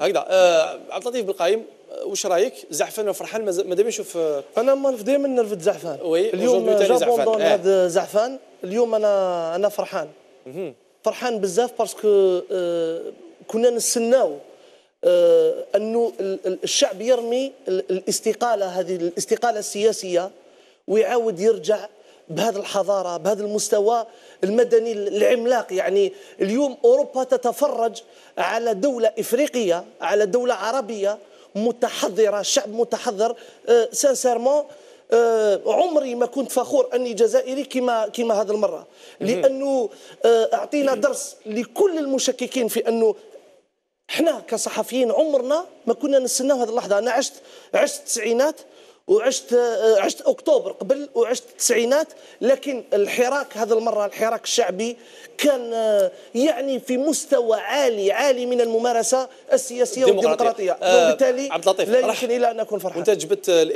هكذا آه عبد اللطيف بالقايم آه، واش رايك زعفان فرحان مادام نشوف آه، انا ما دائما نرفد زعفان وي اليوم جابوندون آه. هذا زعفان اليوم انا انا فرحان فرحان بزاف باسكو كنا نستناو انه الشعب يرمي الاستقاله هذه الاستقاله السياسيه ويعاود يرجع بهذه الحضاره بهذا المستوى المدني العملاق يعني اليوم اوروبا تتفرج على دوله افريقيه على دوله عربيه متحضره شعب متحضر سانسيرمون أه، أه، عمري ما كنت فخور اني جزائري كما كما هذه المره لانه أه، اعطينا درس لكل المشككين في انه احنا كصحفيين عمرنا ما كنا نستناو هذه اللحظه انا عشت عشت التسعينات وعشت عشت اكتوبر قبل وعشت التسعينات لكن الحراك هذا المره الحراك الشعبي كان يعني في مستوى عالي عالي من الممارسه السياسيه والديمقراطيه آه، وبالتالي أه لا يمكن الا ان اكون فرحان وانت جبت